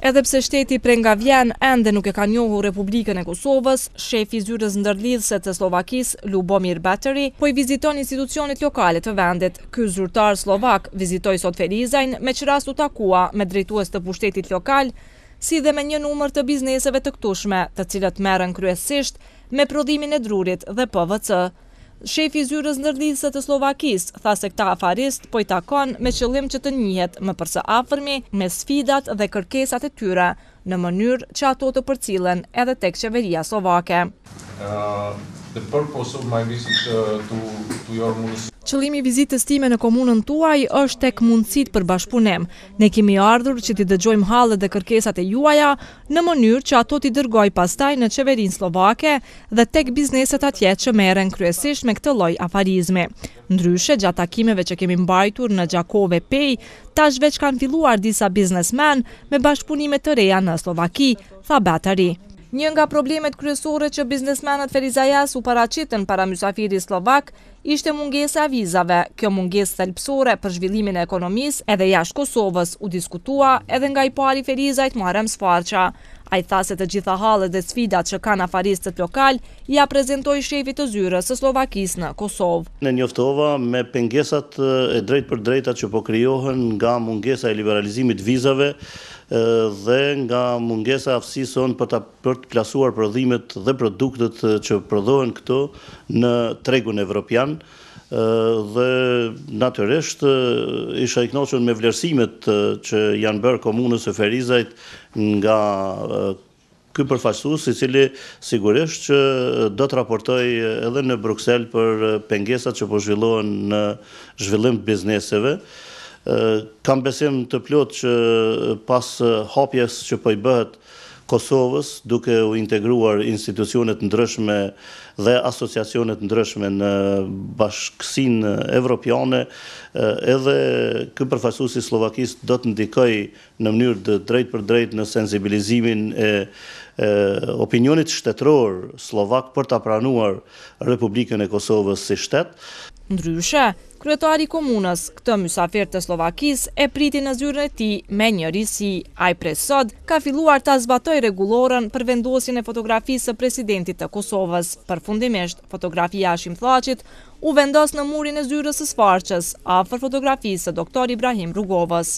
Edhe pse shteti pre nga vjen ende nuk e ka njohu Republikën e Kosovës, shefi zyres ndërlidhse të Slovakis, Lubomir Bateri, po i viziton institucionit lokale të vendit. Ky zyrtar Slovak vizitoj sot Felizajn me që rastu takua me drejtues të pushtetit lokal, si dhe me një numër të bizneseve të këtushme, të cilët merën kryesisht me prodhimin e drurit dhe PVC. Shefi zyrës nërlisa të Slovakis, tha se këta afarist, po i takon me qëllim që të njëhet më përse afërmi me sfidat dhe kërkesat e tyre në mënyrë që ato të përcilen edhe tek qeveria Slovake. Qëllimi vizitës time në komunën tuaj është tek mundësit për bashkëpunim. Ne kemi ardhur që ti dëgjojmë halë dhe kërkesat e juaja në mënyrë që ato ti dërgoj pastaj në qeverin Slovake dhe tek bizneset atje që meren kryesisht me këtë loj afarizmi. Ndryshe, gjatë takimeve që kemi mbajtur në Gjakove Pej, tash veç kanë filluar disa biznesmen me bashkëpunime të reja në Slovaki, tha Batari. Një nga problemet kryesore që biznesmenet Ferizajas u paracitën para mjusafiri Slovak, ishte munges e vizave. Kjo munges thelpsore për zhvillimin e ekonomis edhe jashtë Kosovës u diskutua edhe nga i pari Ferizajt marem Sfarqa. A i thaset të gjitha halë dhe sfidat që kanë afaristët lokal, ja prezentoj shefit të zyre së Slovakis në Kosovë. Në njoftova me pengesat e drejt për drejta që po kryohen nga mungesa e liberalizimit vizave dhe nga mungesa afsison për të plasuar prodhimet dhe produktet që prodhohen këto në tregun evropian, dhe natërresht isha i knoqën me vlerësimet që janë bërë komunës e Ferizajt nga Ky përfaqësus i cili sigurisht që do të raportoj edhe në Bruxelles për pengesat që po zhvillohen në zhvillim të bizneseve. Kam besim të plot që pas hapjes që po i bëhet Kosovës, duke u integruar institucionet ndryshme dhe asociacionet ndryshme në bashkësin evropiane, edhe këmë përfasusi Slovakis do të ndikoj në mënyrë dhe drejt për drejt në sensibilizimin e opinionit shtetëror Slovak për të pranuar Republikën e Kosovës si shtetë, Ndryshe, kryetari komunës këtë mysafir të Slovakis e priti në zyrën e ti me një risi. Aj pre ka filuar të zbatoj regulorën për vendosin e fotografisë të presidentit të Kosovës. Për fundimisht, fotografia Ashim Thlaqit u vendos në murin e zyrës së sfarqës, a për fotografisë të doktor Ibrahim Rugovës.